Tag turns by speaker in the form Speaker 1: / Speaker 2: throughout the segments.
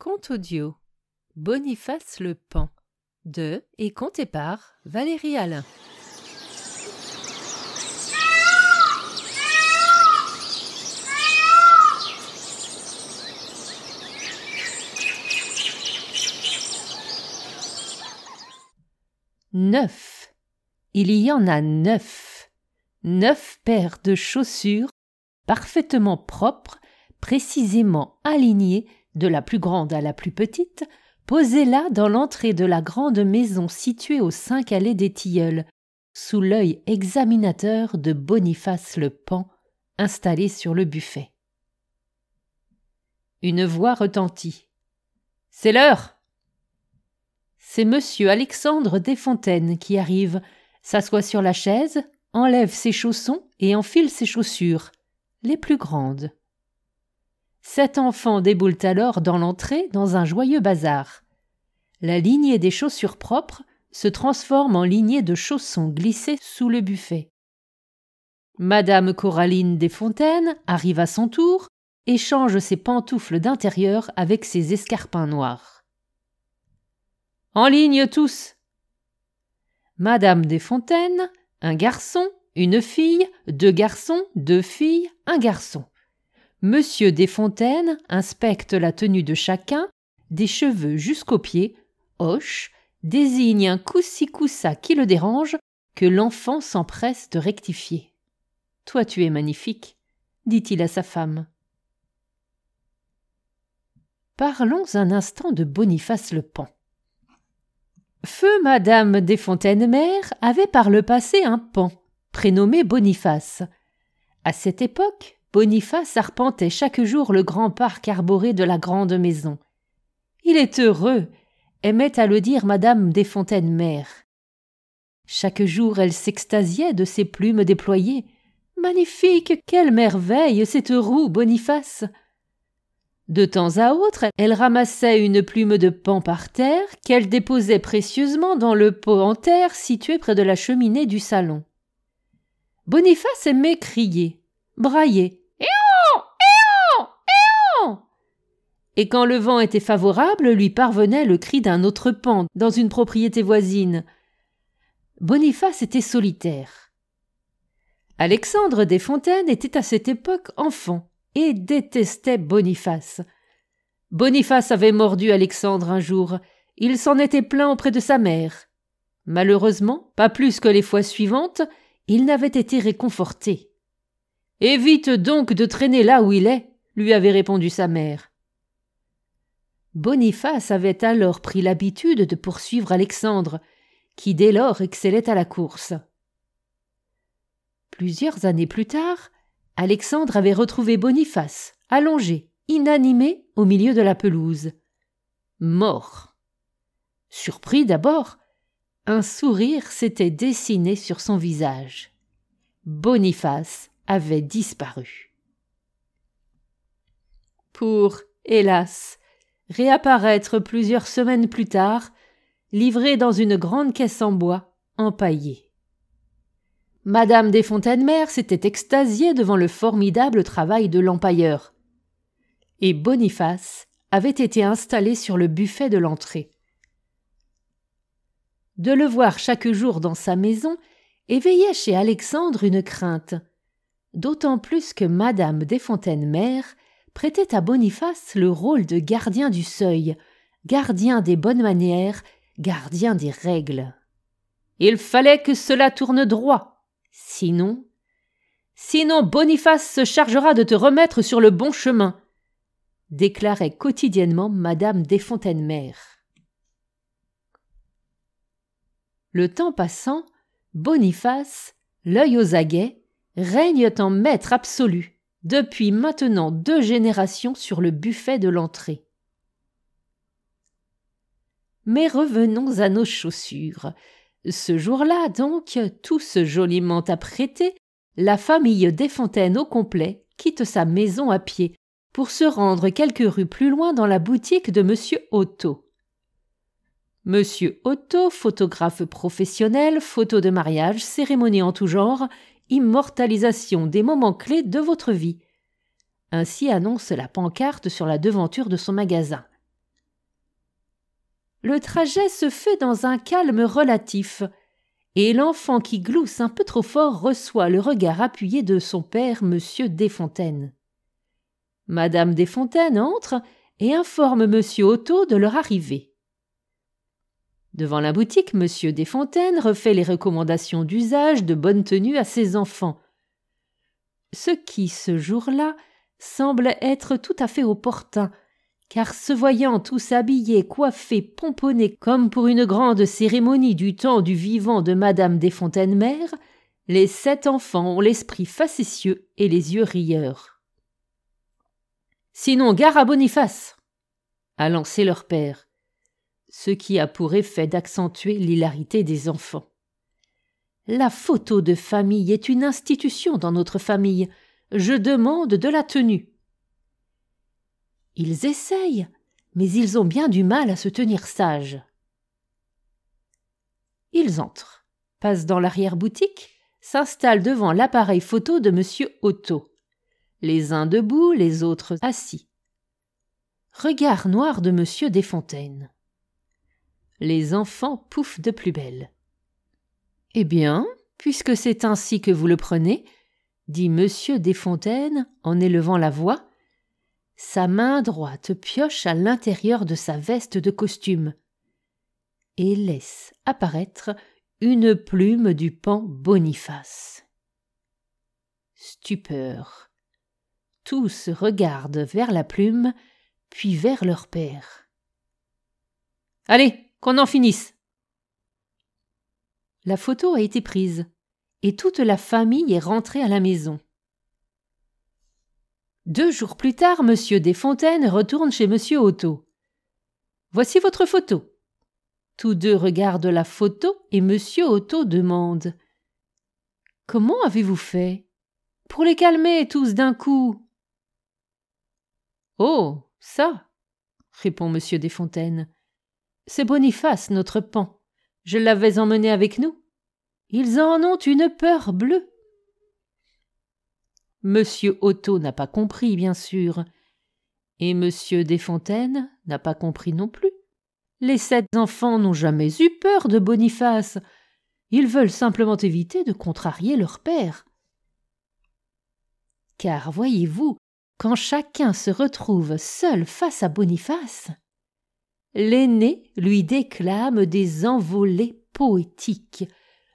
Speaker 1: Conte audio Boniface le Pan de et compté par Valérie Alain. Neuf. Il y en a neuf. Neuf paires de chaussures parfaitement propres, précisément alignées de la plus grande à la plus petite, posez-la dans l'entrée de la grande maison située aux cinq allées des Tilleuls, sous l'œil examinateur de Boniface le Pan, installé sur le buffet. Une voix retentit. C'est l'heure. C'est monsieur Alexandre Desfontaines qui arrive, s'assoit sur la chaise, enlève ses chaussons et enfile ses chaussures, les plus grandes. Sept enfants déboulent alors dans l'entrée dans un joyeux bazar. La lignée des chaussures propres se transforme en lignée de chaussons glissés sous le buffet. Madame Coraline Desfontaines arrive à son tour et change ses pantoufles d'intérieur avec ses escarpins noirs. En ligne tous Madame Desfontaines, un garçon, une fille, deux garçons, deux filles, un garçon. Monsieur Desfontaines inspecte la tenue de chacun, des cheveux jusqu'aux pieds, hoche, désigne un coussi qui le dérange, que l'enfant s'empresse de rectifier. Toi, tu es magnifique, dit-il à sa femme. Parlons un instant de Boniface le Pan. Feu Madame Desfontaines-Mère avait par le passé un pan, prénommé Boniface. À cette époque, Boniface arpentait chaque jour le grand parc arboré de la grande maison. Il est heureux, aimait à le dire madame fontaines mère. Chaque jour elle s'extasiait de ses plumes déployées. Magnifique, quelle merveille, cette roue, Boniface. De temps à autre, elle ramassait une plume de pan par terre qu'elle déposait précieusement dans le pot en terre situé près de la cheminée du salon. Boniface aimait crier, brailler, et quand le vent était favorable, lui parvenait le cri d'un autre pan dans une propriété voisine. Boniface était solitaire. Alexandre des Fontaines était à cette époque enfant et détestait Boniface. Boniface avait mordu Alexandre un jour. Il s'en était plaint auprès de sa mère. Malheureusement, pas plus que les fois suivantes, il n'avait été réconforté. Évite donc de traîner là où il est, lui avait répondu sa mère. Boniface avait alors pris l'habitude de poursuivre Alexandre, qui dès lors excellait à la course. Plusieurs années plus tard, Alexandre avait retrouvé Boniface, allongé, inanimé, au milieu de la pelouse. Mort. Surpris d'abord, un sourire s'était dessiné sur son visage. Boniface avait disparu. Pour, hélas, réapparaître plusieurs semaines plus tard, livré dans une grande caisse en bois, empaillée. Madame des Fontaines-Mères s'était extasiée devant le formidable travail de l'empailleur. Et Boniface avait été installé sur le buffet de l'entrée. De le voir chaque jour dans sa maison éveillait chez Alexandre une crainte, d'autant plus que Madame des Fontaines-Mères prêtait à Boniface le rôle de gardien du seuil, gardien des bonnes manières, gardien des règles. Il fallait que cela tourne droit. Sinon. Sinon Boniface se chargera de te remettre sur le bon chemin, déclarait quotidiennement madame des desfontaines mère Le temps passant, Boniface, l'œil aux aguets, règne en maître absolu depuis maintenant deux générations sur le buffet de l'entrée. Mais revenons à nos chaussures. Ce jour-là, donc, tous joliment apprêtés, la famille Desfontaines au complet quitte sa maison à pied pour se rendre quelques rues plus loin dans la boutique de M. Otto. M. Otto, photographe professionnel, photo de mariage, cérémonie en tout genre, Immortalisation des moments clés de votre vie. Ainsi annonce la pancarte sur la devanture de son magasin. Le trajet se fait dans un calme relatif, et l'enfant qui glousse un peu trop fort reçoit le regard appuyé de son père, Monsieur Desfontaines. Madame Desfontaines entre et informe Monsieur Otto de leur arrivée. Devant la boutique, Monsieur Desfontaines refait les recommandations d'usage de bonne tenue à ses enfants. Ce qui, ce jour-là, semble être tout à fait opportun, car se voyant tous habillés, coiffés, pomponnés comme pour une grande cérémonie du temps du vivant de Madame Desfontaines-Mère, les sept enfants ont l'esprit facétieux et les yeux rieurs. Sinon, gare à Boniface! a lancé leur père ce qui a pour effet d'accentuer l'hilarité des enfants. La photo de famille est une institution dans notre famille. Je demande de la tenue. Ils essayent, mais ils ont bien du mal à se tenir sages. Ils entrent, passent dans l'arrière-boutique, s'installent devant l'appareil photo de M. Otto, les uns debout, les autres assis. Regard noir de M. Desfontaines les enfants pouffent de plus belle. Eh bien, puisque c'est ainsi que vous le prenez, dit Monsieur Desfontaines en élevant la voix, sa main droite pioche à l'intérieur de sa veste de costume et laisse apparaître une plume du pan Boniface. Stupeur. Tous regardent vers la plume, puis vers leur père. Allez, qu'on en finisse. La photo a été prise, et toute la famille est rentrée à la maison. Deux jours plus tard, M. Desfontaines retourne chez M. Otto. Voici votre photo. Tous deux regardent la photo et M. Otto demande Comment avez-vous fait Pour les calmer tous d'un coup. Oh, ça, répond M. Desfontaines. C'est Boniface, notre pan. Je l'avais emmené avec nous. Ils en ont une peur bleue. Monsieur Otto n'a pas compris, bien sûr. Et Monsieur Desfontaines n'a pas compris non plus. Les sept enfants n'ont jamais eu peur de Boniface. Ils veulent simplement éviter de contrarier leur père. Car voyez-vous, quand chacun se retrouve seul face à Boniface, L'aîné lui déclame des envolées poétiques.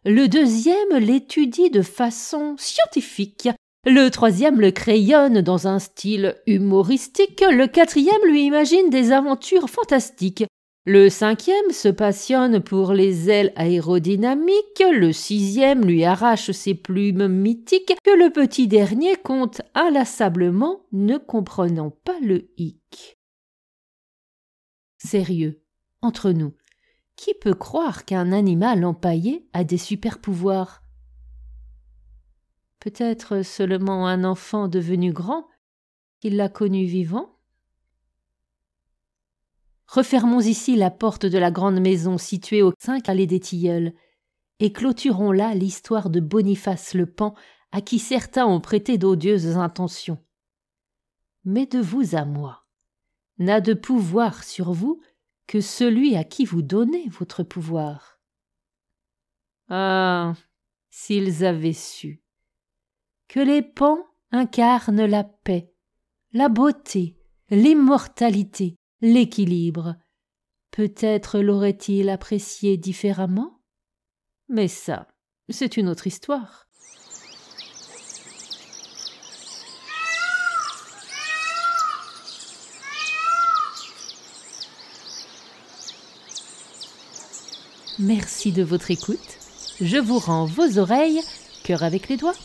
Speaker 1: Le deuxième l'étudie de façon scientifique. Le troisième le crayonne dans un style humoristique. Le quatrième lui imagine des aventures fantastiques. Le cinquième se passionne pour les ailes aérodynamiques, le sixième lui arrache ses plumes mythiques, que le petit dernier compte inlassablement, ne comprenant pas le hic. Sérieux, entre nous, qui peut croire qu'un animal empaillé a des super-pouvoirs Peut-être seulement un enfant devenu grand qui l'a connu vivant Refermons ici la porte de la grande maison située au cinq allée des Tilleuls, et clôturons là l'histoire de Boniface le Pan, à qui certains ont prêté d'odieuses intentions. Mais de vous à moi n'a de pouvoir sur vous que celui à qui vous donnez votre pouvoir. Ah. S'ils avaient su. Que les pans incarnent la paix, la beauté, l'immortalité, l'équilibre. Peut-être l'auraient-ils apprécié différemment. Mais ça, c'est une autre histoire. Merci de votre écoute. Je vous rends vos oreilles, cœur avec les doigts.